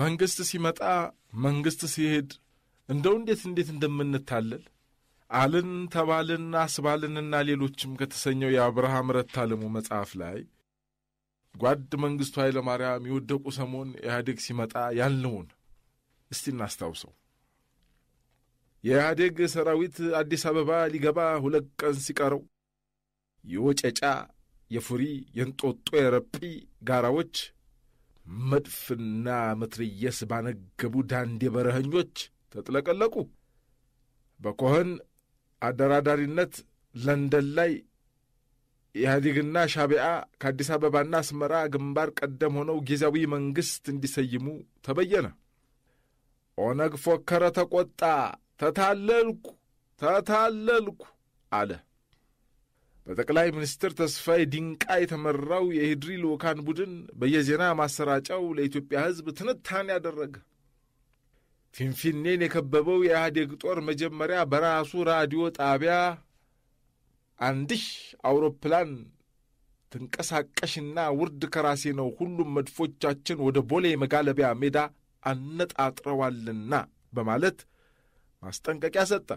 መንግሥት ሲመጣ መንግሥት ሲሄድ እንደው እንዴት እንዴት እንደምንታለል አልን ተባልን አስባልንና ሌሎችም ከተሰኘው የአብርሃም ረታለሙ መጽሐፍ ላይ ጓድ መንግሥቱ ኃይለ ማርያም የወደቁ ሰሞን ኢህአዴግ ሲመጣ ያልነውን እስቲ እናስታውሰው። የኢህአዴግ ሰራዊት አዲስ አበባ ሊገባ ሁለት ቀን ሲቀረው የወጨጫ፣ የፉሪ፣ የእንጦጦ፣ የረጲ ጋራዎች መድፍና ምትርየስ ባነገቡ ዳንዴ በረኸኞች ተጥለቀለቁ። በኮኸን አደራዳሪነት ለንደን ላይ ኢህአዴግና ሻቢያ ከአዲስ አበባና አስመራ ግንባር ቀደም ሆነው ጊዜያዊ መንግሥት እንዲሰይሙ ተበየነ። ኦነግ ፎከረ፣ ተቆጣ። ተታለልኩ ተታለልኩ አለ። በጠቅላይ ሚኒስትር ተስፋዬ ዲንቃ የተመራው የሂድሪ ልዑካን ቡድን በየዜና ማሰራጫው ለኢትዮጵያ ሕዝብ ትንታኔ ያደረገ። ፊንፊኔን የከበበው የኢህአዴግ ጦር መጀመሪያ በራሱ ራዲዮ ጣቢያ አንድ ሺህ አውሮፕላን ትንቀሳቀሽና ውርድ ከራሴ ነው፣ ሁሉም መድፎቻችን ወደ ቦሌ መጋለቢያ ሜዳ አነጣጥረዋልና በማለት ማስጠንቀቂያ ሰጠ።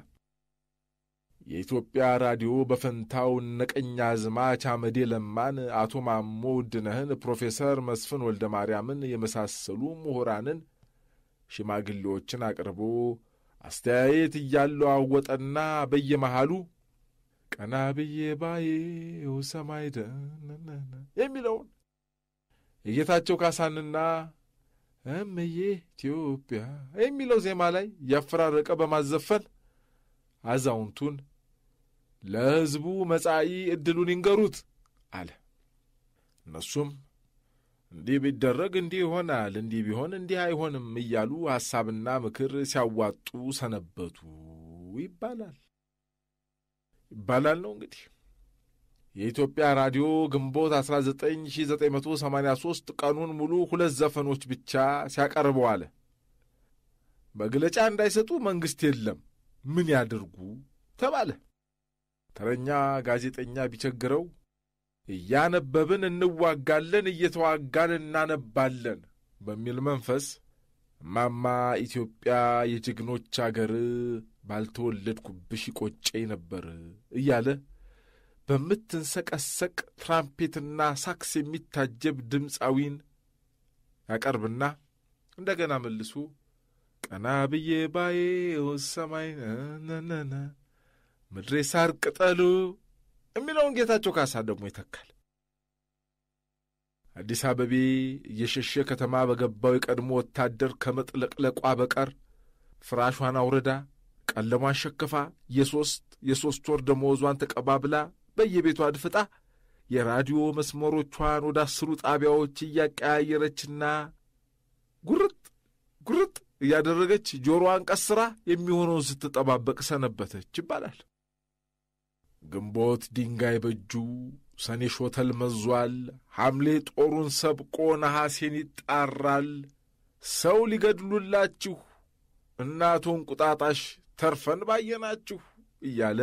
የኢትዮጵያ ራዲዮ በፈንታው ነቀኛ ዝማች አመዴ ለማን፣ አቶ ማሞ ውድነህን፣ ፕሮፌሰር መስፍን ወልደ ማርያምን የመሳሰሉ ምሁራንን፣ ሽማግሌዎችን አቅርቦ አስተያየት እያለዋወጠና በየመሃሉ ቀና ብዬ ባየው ሰማይ የሚለውን የጌታቸው ካሳንና እምዬ ኢትዮጵያ የሚለው ዜማ ላይ እያፈራረቀ በማዘፈን አዛውንቱን ለሕዝቡ መጻኢ ዕድሉን ይንገሩት አለ። እነሱም እንዲህ ቢደረግ እንዲህ ይሆናል፣ እንዲህ ቢሆን እንዲህ አይሆንም እያሉ ሐሳብና ምክር ሲያዋጡ ሰነበቱ ይባላል ይባላል ነው እንግዲህ የኢትዮጵያ ራዲዮ ግንቦት 1983 ቀኑን ሙሉ ሁለት ዘፈኖች ብቻ ሲያቀርበው አለ። መግለጫ እንዳይሰጡ መንግሥት የለም ምን ያድርጉ ተባለ። ተረኛ ጋዜጠኛ ቢቸግረው እያነበብን እንዋጋለን፣ እየተዋጋን እናነባለን በሚል መንፈስ እማማ ኢትዮጵያ የጀግኖች አገር ባልተወለድኩብሽ ይቆጨኝ ነበር እያለ በምትንሰቀሰቅ ትራምፔትና ሳክስ የሚታጀብ ድምፃዊን ያቀርብና እንደገና መልሱ ቀና ብዬ ባዬ ሰማይ ነነነ ምድሬ ሳር ቅጠሉ የሚለውን ጌታቸው ካሳ ደግሞ ይተካል። አዲስ አበቤ እየሸሸ ከተማ በገባው የቀድሞ ወታደር ከመጥለቅለቋ በቀር ፍራሿን አውርዳ ቀለሟን ሸክፋ የሦስት የሦስት ወር ደመወዟን ተቀባብላ በየቤቷ አድፍጣ የራዲዮ መስመሮቿን ወደ አስሩ ጣቢያዎች እያቀያየረችና ጉርጥ ጉርጥ እያደረገች ጆሮዋን ቀስራ የሚሆነውን ስትጠባበቅ ሰነበተች ይባላል። ግንቦት ድንጋይ በእጁ ሰኔ ሾተል መዟል። ሐምሌ ጦሩን ሰብቆ ነሐሴን ይጣራል። ሰው ሊገድሉላችሁ እናቱ እንቁጣጣሽ ተርፈን ባየናችሁ እያለ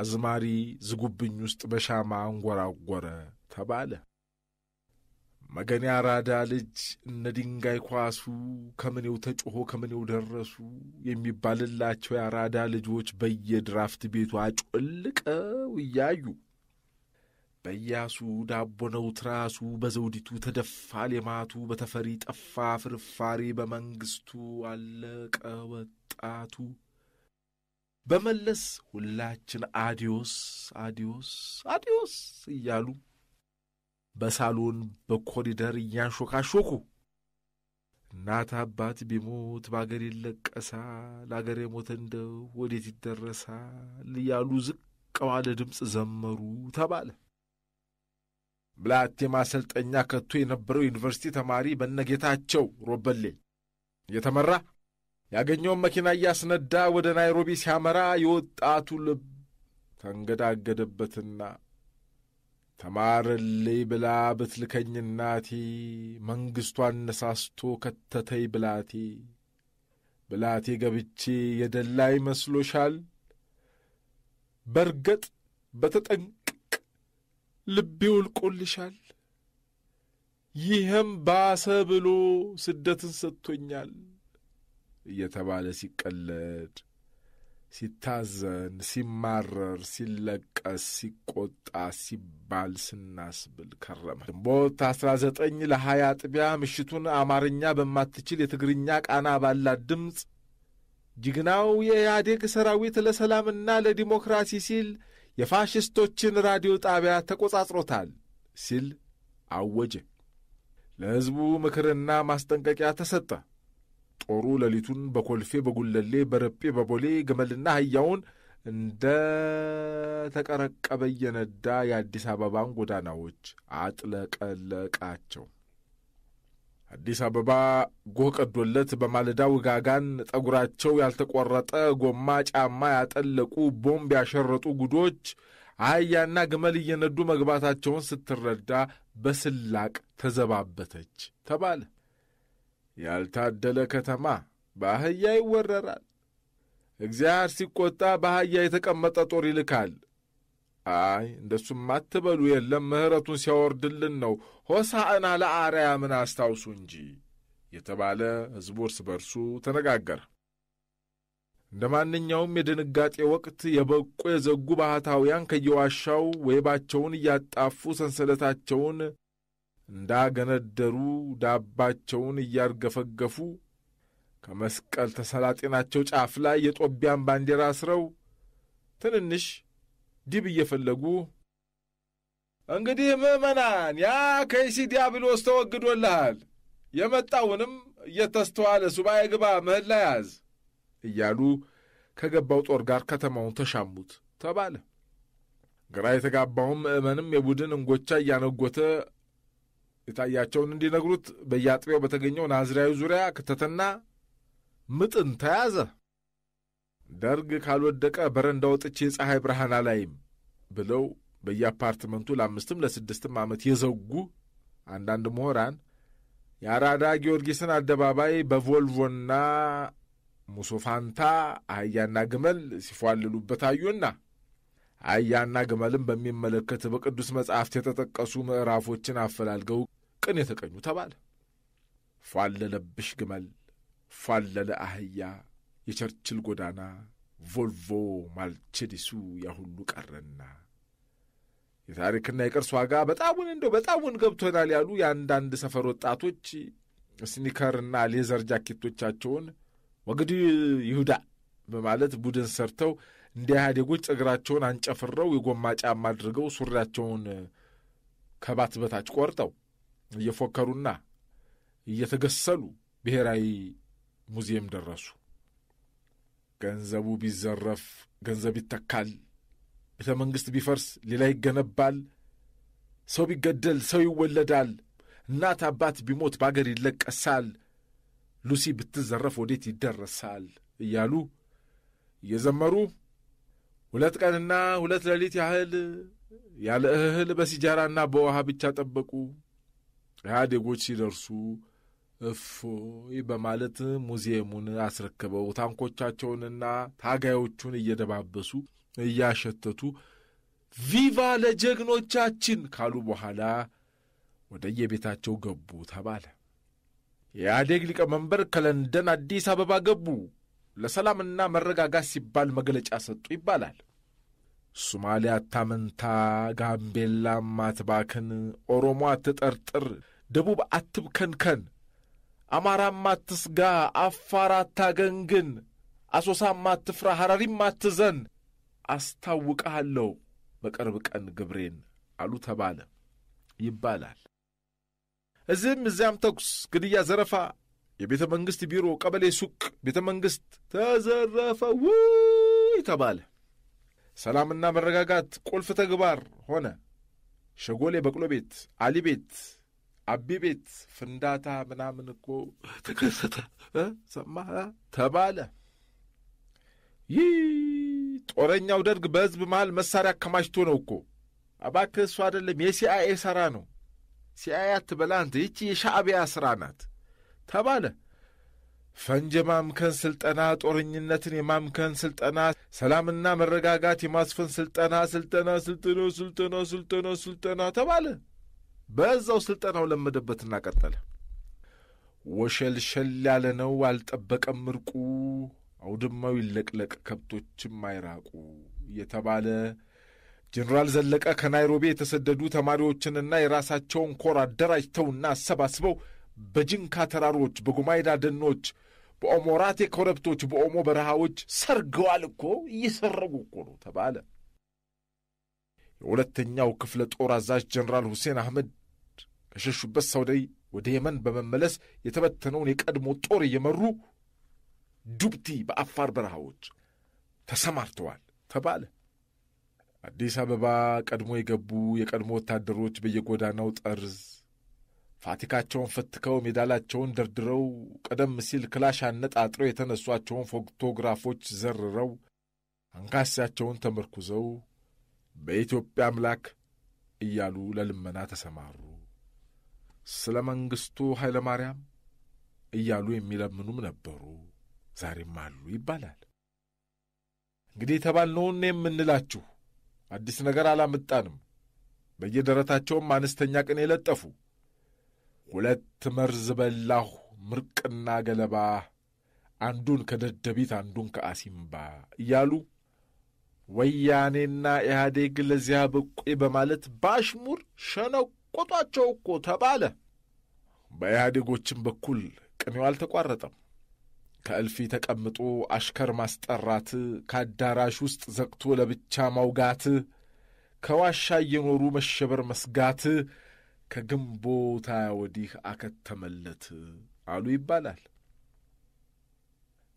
አዝማሪ ዝጉብኝ ውስጥ በሻማ አንጎራጎረ ተባለ። መገኔ አራዳ ልጅ እነ ድንጋይ ኳሱ ከምኔው ተጮሆ ከምኔው ደረሱ የሚባልላቸው የአራዳ ልጆች በየድራፍት ቤቱ አጮልቀው እያዩ በያሱ ዳቦ ነው ትራሱ፣ በዘውዲቱ ተደፋ ሌማቱ፣ በተፈሪ ጠፋ ፍርፋሪ፣ በመንግስቱ አለቀ ወጣቱ፣ በመለስ ሁላችን አዲዮስ አዲዮስ አዲዮስ እያሉ በሳሎን በኮሪደር እያንሾካሾኩ እናት አባት ቢሞት በአገር ይለቀሳል፣ አገር የሞተ እንደው ወዴት ይደረሳል እያሉ ዝቅ ባለ ድምፅ ዘመሩ ተባለ። ብላቴ ማሰልጠኛ ከቶ የነበረው ዩኒቨርሲቲ ተማሪ በነጌታቸው ሮበሌ እየተመራ! ያገኘውን መኪና እያስነዳ ወደ ናይሮቢ ሲያመራ የወጣቱ ልብ ተንገዳገደበትና ተማርልይ ብላ ብትልከኝ እናቴ መንግሥቱ አነሳስቶ ከተተይ ብላቴ ብላቴ ገብቼ የደላ ይመስሎሻል? በርገጥ በተጠንቅቅ ልቤ ውልቆልሻል። ይህም ባሰ ብሎ ስደትን ሰጥቶኛል እየተባለ ሲቀለድ ሲታዘን፣ ሲማረር፣ ሲለቀስ፣ ሲቆጣ፣ ሲባል ስናስብል ከረመ። ግንቦት 19 ለሀያ ጥቢያ ምሽቱን አማርኛ በማትችል የትግርኛ ቃና ባላት ድምፅ ጅግናው የኢህአዴግ ሰራዊት ለሰላምና ለዲሞክራሲ ሲል የፋሽስቶችን ራዲዮ ጣቢያ ተቆጻጽሮታል ሲል አወጀ። ለሕዝቡ ምክርና ማስጠንቀቂያ ተሰጠ። ጦሩ ሌሊቱን በኮልፌ፣ በጉለሌ፣ በረጴ፣ በቦሌ ግመልና አህያውን እንደ ተቀረቀበ እየነዳ የአዲስ አበባን ጎዳናዎች አጥለቀለቃቸው። አዲስ አበባ ጎህ ቀዶለት በማለዳ ውጋጋን ጠጉራቸው ያልተቆረጠ ጎማ ጫማ ያጠለቁ ቦምብ ያሸረጡ ጉዶች አህያና ግመል እየነዱ መግባታቸውን ስትረዳ በስላቅ ተዘባበተች ተባለ። ያልታደለ ከተማ በአህያ ይወረራል። እግዚአብሔር ሲቆጣ በአህያ የተቀመጠ ጦር ይልካል። አይ እንደሱም አትበሉ፣ የለም ምሕረቱን ሲያወርድልን ነው። ሆሳዕና ለአርያምን አስታውሱ እንጂ የተባለ ሕዝቡ እርስ በርሱ ተነጋገረ። እንደ ማንኛውም የድንጋጤ ወቅት የበቁ የዘጉ ባህታውያን ከየዋሻው ወይባቸውን እያጣፉ ሰንሰለታቸውን እንዳገነደሩ ዳባቸውን እያርገፈገፉ ከመስቀል ተሰላጤናቸው ጫፍ ላይ የጦቢያን ባንዲራ አስረው ትንንሽ ዲብ እየፈለጉ እንግዲህ ምዕመናን ያ ከይሲ ዲያብሎስ ተወግዶልሃል፣ የመጣውንም እየተስተዋለ ሱባኤ ግባ፣ ምህላ ያዝ እያሉ ከገባው ጦር ጋር ከተማውን ተሻሙት ተባለ። ግራ የተጋባውም ምዕመንም የቡድን እንጎቻ እያነጎተ የታያቸውን እንዲነግሩት በየአጥቢያው በተገኘው ናዝራዊ ዙሪያ ክተትና ምጥን ተያዘ። ደርግ ካልወደቀ በረንዳ ወጥቼ የፀሐይ ብርሃን አላይም ብለው በየአፓርትመንቱ ለአምስትም ለስድስትም ዓመት የዘጉ አንዳንድ ምሁራን የአራዳ ጊዮርጊስን አደባባይ በቮልቮና ሙሶፋንታ አህያና ግመል ሲፏልሉበት አዩና አህያና ግመልን በሚመለከት በቅዱስ መጽሐፍት የተጠቀሱ ምዕራፎችን አፈላልገው ቅን የተቀኙ ተባለ። ፏለለብሽ ግመል ፏለለ አህያ የቸርችል ጎዳና ቮልቮ ማልቼዲሱ ያሁሉ ቀረና የታሪክና የቅርስ ዋጋ በጣሙን እንደው በጣሙን ገብቶናል ያሉ የአንዳንድ ሰፈር ወጣቶች ስኒከርና ሌዘር ጃኬቶቻቸውን ወግድ ይሁዳ በማለት ቡድን ሰርተው እንደ ኢህአዴጎች እግራቸውን አንጨፍረው የጎማ ጫማ አድርገው ሱሪያቸውን ከባት በታች ቆርጠው እየፎከሩና እየተገሰሉ ብሔራዊ ሙዚየም ደረሱ። ገንዘቡ ቢዘረፍ ገንዘብ ይተካል፣ ቤተ መንግሥት ቢፈርስ ሌላ ይገነባል፣ ሰው ቢገደል ሰው ይወለዳል፣ እናት አባት ቢሞት በአገር ይለቀሳል፣ ሉሲ ብትዘረፍ ወዴት ይደረሳል እያሉ እየዘመሩ ሁለት ቀንና ሁለት ሌሊት ያህል ያለ እህል በሲጃራና በውሃ ብቻ ጠበቁ። ኢህአዴጎች ሲደርሱ እፎይ በማለት ሙዚየሙን አስረክበው ታንኮቻቸውንና ታጋዮቹን እየደባበሱ እያሸተቱ ቪቫ ለጀግኖቻችን ካሉ በኋላ ወደየቤታቸው ገቡ ተባለ። የኢህአዴግ ሊቀመንበር ከለንደን አዲስ አበባ ገቡ። ለሰላምና መረጋጋት ሲባል መግለጫ ሰጡ ይባላል። ሶማሊያ አታመንታ፣ ጋምቤላም አትባክን፣ ኦሮሞ አትጠርጥር፣ ደቡብ አትብከንከን፣ አማራም አትስጋ፣ አፋር አታገንግን፣ አሶሳም አትፍራ፣ ሐራሪም አትዘን፣ አስታውቀሃለሁ በቅርብ ቀን ግብሬን አሉ ተባለ ይባላል። እዚህም እዚያም ተኩስ፣ ግድያ፣ ዘረፋ የቤተ መንግሥት ቢሮ፣ ቀበሌ፣ ሱቅ፣ ቤተ መንግሥት ተዘረፈ ውይ ተባለ። ሰላምና መረጋጋት ቁልፍ ተግባር ሆነ። ሸጎሌ በቅሎ ቤት፣ አሊ ቤት፣ አቢ ቤት ፍንዳታ ምናምን እኮ ተከሰተ። ሰማህ ተባለ። ይህ ጦረኛው ደርግ በህዝብ መሃል መሳሪያ አከማችቶ ነው እኮ። እባክህ እሱ አይደለም የሲአይኤ ሠራ ነው። ሲአይኤ አትበላ አንተ፣ ይቺ የሻዕቢያ ሥራ ናት ተባለ። ፈንጅ የማምከን ስልጠና፣ ጦረኝነትን የማምከን ስልጠና፣ ሰላምና መረጋጋት የማስፈን ስልጠና ስልጠና ስልጠና ስልጠና ስልጠና ስልጠና ተባለ። በዛው ስልጠናው ለመደበትና ቀጠለ። ወሸልሸል ያለ ነው አልጠበቀም እርቁ፣ አውድማው ይለቅለቅ ከብቶችም አይራቁ እየተባለ ጀኔራል ዘለቀ ከናይሮቢ የተሰደዱ ተማሪዎችንና የራሳቸውን ኮር አደራጅተውና አሰባስበው በጅንካ ተራሮች፣ በጉማይዳ ደኖች በኦሞራቴ ኮረብቶች፣ በኦሞ በረሃዎች ሰርገዋል እኮ እየሰረጉ እኮ ነው ተባለ። የሁለተኛው ክፍለ ጦር አዛዥ ጀኔራል ሁሴን አህመድ ከሸሹበት ሰውደይ ወደ የመን በመመለስ የተበተነውን የቀድሞ ጦር እየመሩ ዱብቲ በአፋር በረሃዎች ተሰማርተዋል ተባለ። አዲስ አበባ ቀድሞ የገቡ የቀድሞ ወታደሮች በየጎዳናው ጠርዝ ፋቲካቸውን ፈትከው ሜዳላቸውን ደርድረው ቀደም ሲል ክላሽ አነጣጥረው የተነሷቸውን ፎቶግራፎች ዘርረው አንካሳቸውን ተመርኩዘው በኢትዮጵያ አምላክ እያሉ ለልመና ተሰማሩ። ስለ መንግሥቱ ኃይለ ማርያም እያሉ የሚለምኑም ነበሩ፣ ዛሬም አሉ ይባላል። እንግዲህ የተባልነውን የምንላችሁ አዲስ ነገር አላመጣንም። በየደረታቸውም አነስተኛ ቅኔ የለጠፉ ሁለት መርዝ በላሁ ምርቅና ገለባ፣ አንዱን ከደደቢት አንዱን ከአሲምባ እያሉ ወያኔና ኢህአዴግ ለዚያ በቁ በማለት በአሽሙር ሸነቆጧቸው እኮ ተባለ። በኢህአዴጎችም በኩል ቅኔው አልተቋረጠም። ከእልፊ ተቀምጦ አሽከር ማስጠራት፣ ከአዳራሽ ውስጥ ዘግቶ ለብቻ ማውጋት፣ ከዋሻ እየኖሩ መሸበር መስጋት ከግንቦታ ወዲህ አከተመለት አሉ ይባላል።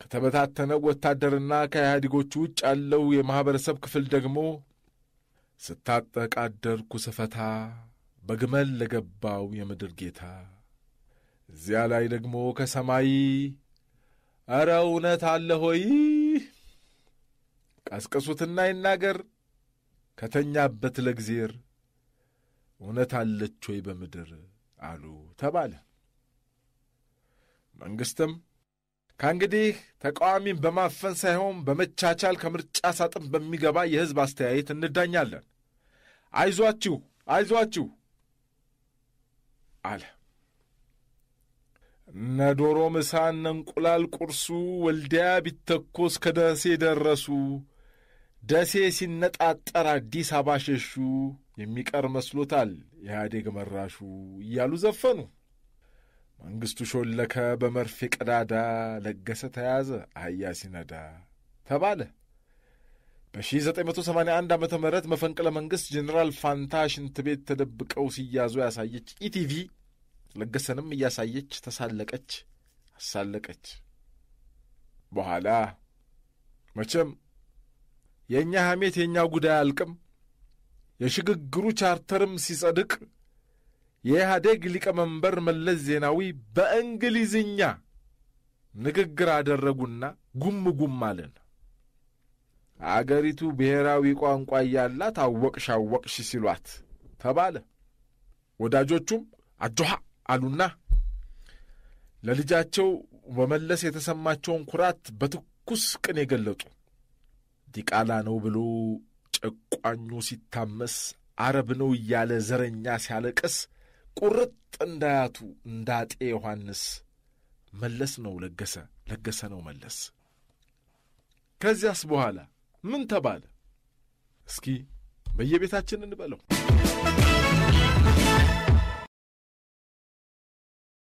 ከተበታተነው ወታደርና ከኢህአዴጎቹ ውጭ ያለው የማኅበረሰብ ክፍል ደግሞ ስታጠቅ አደርኩ ስፈታ በግመል ለገባው የምድር ጌታ። እዚያ ላይ ደግሞ ከሰማይ ኧረ እውነት አለ ሆይ ቀስቅሱትና ይናገር ከተኛበት ለእግዜር እውነት አለች ወይ በምድር አሉ ተባለ። መንግሥትም ከእንግዲህ ተቃዋሚን በማፈን ሳይሆን በመቻቻል ከምርጫ ሳጥን በሚገባ የሕዝብ አስተያየት እንዳኛለን። አይዟችሁ አይዟችሁ አለ። እነ ዶሮ ምሳ እነ እንቁላል ቁርሱ ወልዲያ ቢተኮስ ከደሴ ደረሱ። ደሴ ሲነጣጠር አዲስ አበባ ሸሹ። የሚቀር መስሎታል ኢህአዴግ መራሹ እያሉ ዘፈኑ። መንግስቱ ሾለከ በመርፌ ቀዳዳ፣ ለገሰ ተያዘ አህያ ሲነዳ ተባለ። በ1981 ዓ ም መፈንቅለ መንግሥት ጀኔራል ፋንታ ሽንት ቤት ተደብቀው ሲያዙ ያሳየች ኢቲቪ ለገሰንም እያሳየች ተሳለቀች፣ አሳለቀች። በኋላ መቼም የእኛ ሐሜት የእኛ ጉዳይ አልቅም የሽግግሩ ቻርተርም ሲጸድቅ የኢህአዴግ ሊቀመንበር መለስ ዜናዊ በእንግሊዝኛ ንግግር አደረጉና ጉም ጉም አለን። አገሪቱ ብሔራዊ ቋንቋ እያላት አወቅሽ አወቅሽ ሲሏት ተባለ። ወዳጆቹም አጆሃ አሉና ለልጃቸው በመለስ የተሰማቸውን ኩራት በትኩስ ቅኔ የገለጡ ዲቃላ ነው ብሎ ጨቋኙ ሲታመስ አረብ ነው እያለ ዘረኛ ሲያለቅስ ቁርጥ እንዳያቱ እንዳጤ ዮሐንስ መለስ ነው ለገሰ፣ ለገሰ ነው መለስ። ከዚያስ በኋላ ምን ተባለ? እስኪ በየቤታችን እንበለው።